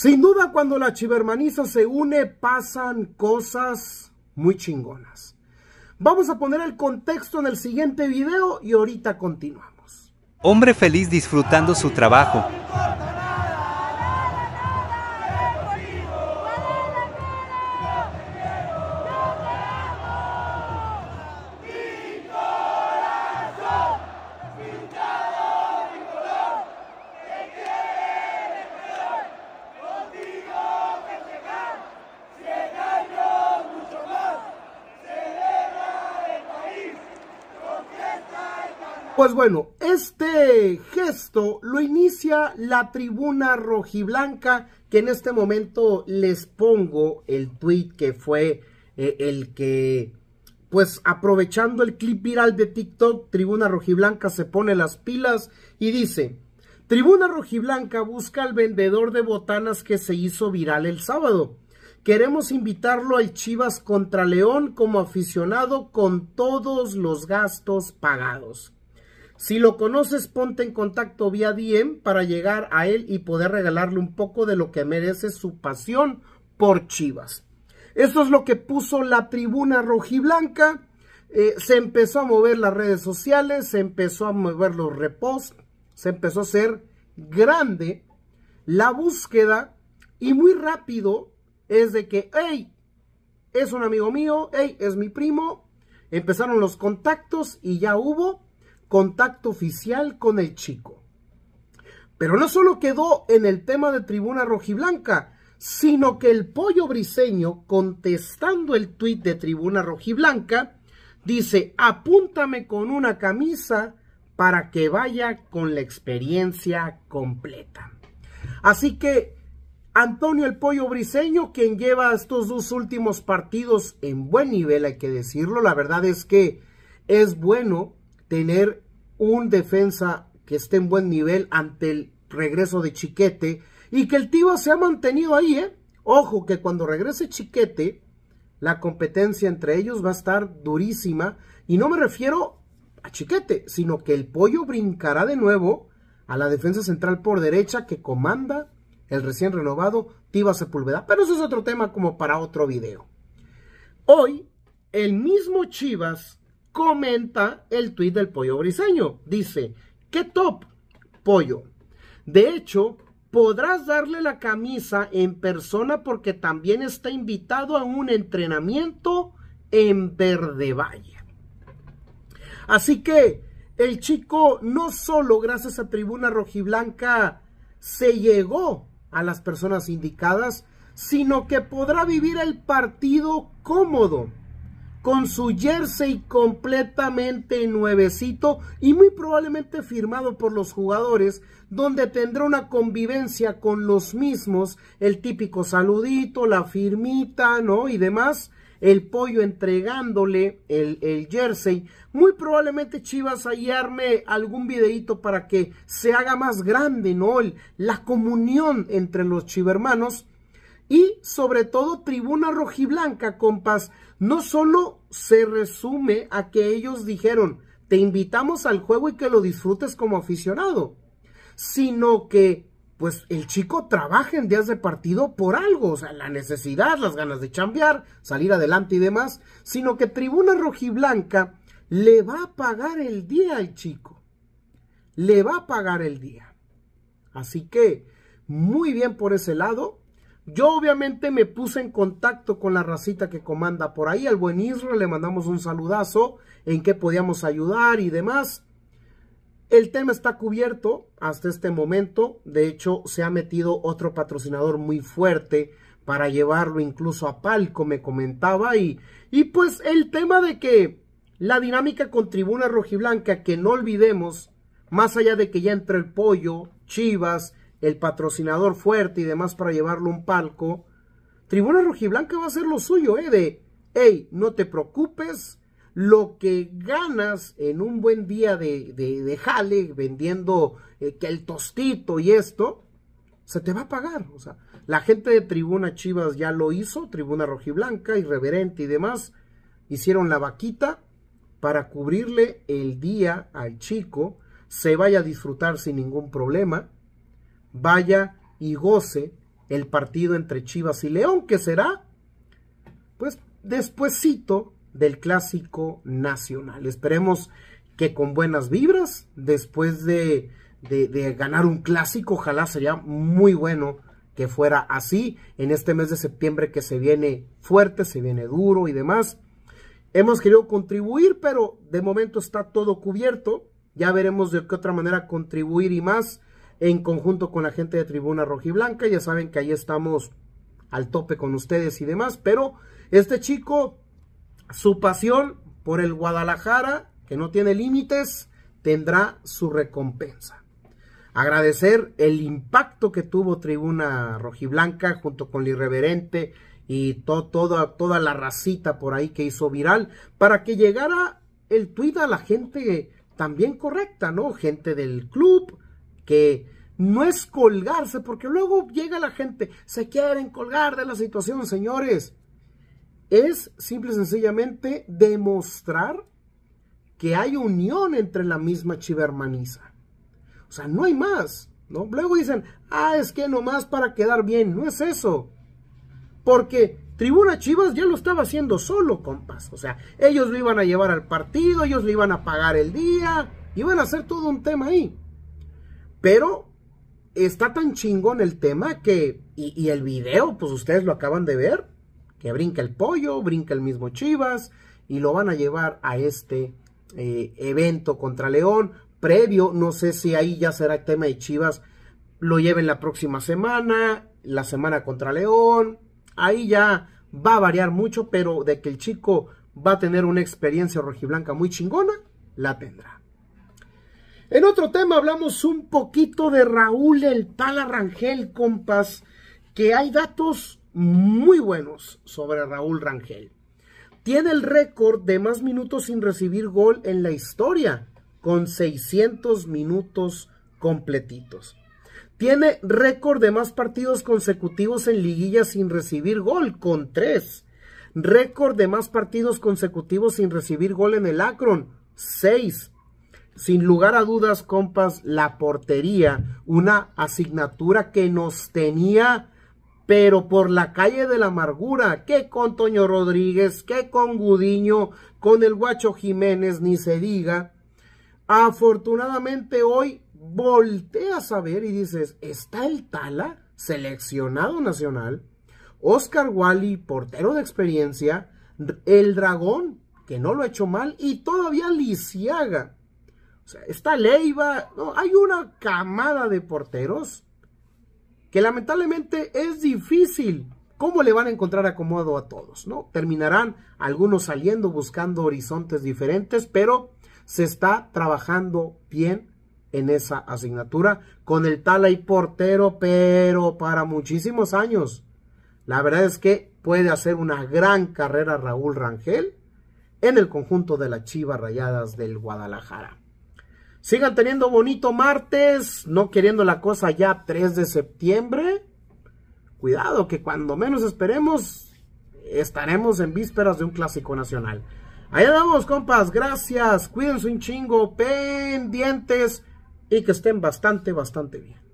Sin duda, cuando la chivermaniza se une, pasan cosas muy chingonas. Vamos a poner el contexto en el siguiente video y ahorita continuamos. Hombre feliz disfrutando su trabajo. Pues bueno, este gesto lo inicia la tribuna rojiblanca, que en este momento les pongo el tweet que fue eh, el que, pues aprovechando el clip viral de TikTok, Tribuna Rojiblanca se pone las pilas y dice, Tribuna Rojiblanca busca al vendedor de botanas que se hizo viral el sábado. Queremos invitarlo al Chivas contra León como aficionado con todos los gastos pagados. Si lo conoces, ponte en contacto vía DM para llegar a él y poder regalarle un poco de lo que merece su pasión por Chivas. Esto es lo que puso la tribuna rojiblanca. Eh, se empezó a mover las redes sociales, se empezó a mover los reposts, se empezó a ser grande la búsqueda y muy rápido es de que, hey, es un amigo mío, hey, es mi primo. Empezaron los contactos y ya hubo contacto oficial con el chico. Pero no solo quedó en el tema de Tribuna Rojiblanca, sino que el pollo briseño, contestando el tuit de Tribuna Rojiblanca, dice, apúntame con una camisa para que vaya con la experiencia completa. Así que Antonio el Pollo Briseño, quien lleva estos dos últimos partidos en buen nivel, hay que decirlo, la verdad es que es bueno tener un defensa que esté en buen nivel ante el regreso de Chiquete y que el Tiva se ha mantenido ahí, ¿eh? Ojo que cuando regrese Chiquete, la competencia entre ellos va a estar durísima y no me refiero a Chiquete, sino que el pollo brincará de nuevo a la defensa central por derecha que comanda el recién renovado tibas Sepúlveda. Pero eso es otro tema como para otro video. Hoy, el mismo Chivas comenta el tuit del pollo briseño. Dice, qué top, pollo. De hecho, podrás darle la camisa en persona porque también está invitado a un entrenamiento en Verde Valle. Así que el chico no solo gracias a Tribuna Rojiblanca se llegó a las personas indicadas, sino que podrá vivir el partido cómodo con su jersey completamente nuevecito y muy probablemente firmado por los jugadores, donde tendrá una convivencia con los mismos, el típico saludito, la firmita, ¿no? Y demás, el pollo entregándole el, jersey. Muy probablemente Chivas hallarme algún videito para que se haga más grande, ¿no? la comunión entre los chivermanos y sobre todo Tribuna Rojiblanca, compas, no solo se resume a que ellos dijeron, te invitamos al juego y que lo disfrutes como aficionado, sino que pues el chico trabaja en días de partido por algo, o sea, la necesidad, las ganas de chambear, salir adelante y demás, sino que Tribuna Rojiblanca le va a pagar el día al chico, le va a pagar el día. Así que, muy bien por ese lado, yo obviamente me puse en contacto con la racita que comanda por ahí, al buen Israel, le mandamos un saludazo en qué podíamos ayudar y demás. El tema está cubierto hasta este momento, de hecho se ha metido otro patrocinador muy fuerte para llevarlo incluso a palco, me comentaba, y, y pues el tema de que la dinámica con Tribuna Rojiblanca, que no olvidemos, más allá de que ya entra el pollo, Chivas, el patrocinador fuerte y demás para llevarlo a un palco, Tribuna Rojiblanca va a hacer lo suyo, ¿eh? De, hey, no te preocupes, lo que ganas en un buen día de, de, jale vendiendo eh, que el tostito y esto, se te va a pagar. O sea, la gente de Tribuna Chivas ya lo hizo, Tribuna Rojiblanca, Irreverente y demás, hicieron la vaquita para cubrirle el día al chico, se vaya a disfrutar sin ningún problema vaya y goce el partido entre Chivas y León, que será pues despuesito del clásico nacional. Esperemos que con buenas vibras, después de, de, de, ganar un clásico, ojalá sería muy bueno que fuera así en este mes de septiembre que se viene fuerte, se viene duro y demás. Hemos querido contribuir, pero de momento está todo cubierto. Ya veremos de qué otra manera contribuir y más en conjunto con la gente de Tribuna Rojiblanca. Ya saben que ahí estamos al tope con ustedes y demás. Pero este chico, su pasión por el Guadalajara, que no tiene límites, tendrá su recompensa. Agradecer el impacto que tuvo Tribuna Rojiblanca junto con el irreverente y toda, toda la racita por ahí que hizo viral para que llegara el tuit a la gente también correcta, ¿no? Gente del club, que no es colgarse, porque luego llega la gente, se quieren colgar de la situación, señores. Es simple y sencillamente demostrar que hay unión entre la misma chiva hermaniza. O sea, no hay más, ¿no? Luego dicen, ah, es que nomás para quedar bien. No es eso. Porque Tribuna Chivas ya lo estaba haciendo solo, compas. O sea, ellos lo iban a llevar al partido, ellos lo iban a pagar el día, iban a hacer todo un tema ahí. Pero está tan chingón el tema que, y, el video, pues ustedes lo acaban de ver, que brinca el pollo, brinca el mismo Chivas, y lo van a llevar a este eh, evento contra León. Previo, no sé si ahí ya será el tema de Chivas, lo lleven la próxima semana, la semana contra León, ahí ya va a variar mucho, pero de que el chico va a tener una experiencia rojiblanca muy chingona, la tendrá. En otro tema hablamos un poquito de Raúl El Pala Rangel, compas, que hay datos muy buenos sobre Raúl Rangel. Tiene el récord de más minutos sin recibir gol en la historia, con 600 minutos completitos. Tiene récord de más partidos consecutivos en liguilla sin recibir gol, con 3. Récord de más partidos consecutivos sin recibir gol en el Akron, 6 sin lugar a dudas, compas, la portería, una asignatura que nos tenía, pero por la calle de la amargura, ¿Qué con Toño Rodríguez, ¿Qué con Gudiño, con el Guacho Jiménez, ni se diga. Afortunadamente hoy volteas a ver y dices, está el Tala, seleccionado nacional, Oscar Wally, portero de experiencia, el Dragón, que no lo ha hecho mal, y todavía Lisiaga, o sea, está Leiva, hay una camada de porteros que lamentablemente es difícil. ¿Cómo le van a encontrar acomodo a todos? ¿no? Terminarán algunos saliendo buscando horizontes diferentes, pero se está trabajando bien en esa asignatura con el tal y portero, pero para muchísimos años. La verdad es que puede hacer una gran carrera Raúl Rangel en el conjunto de las Chivas Rayadas del Guadalajara. Sigan teniendo bonito martes, no queriendo la cosa ya 3 de septiembre. Cuidado que cuando menos esperemos estaremos en vísperas de un clásico nacional. Allá vamos, compas, gracias. Cuídense un chingo, pendientes y que estén bastante, bastante bien.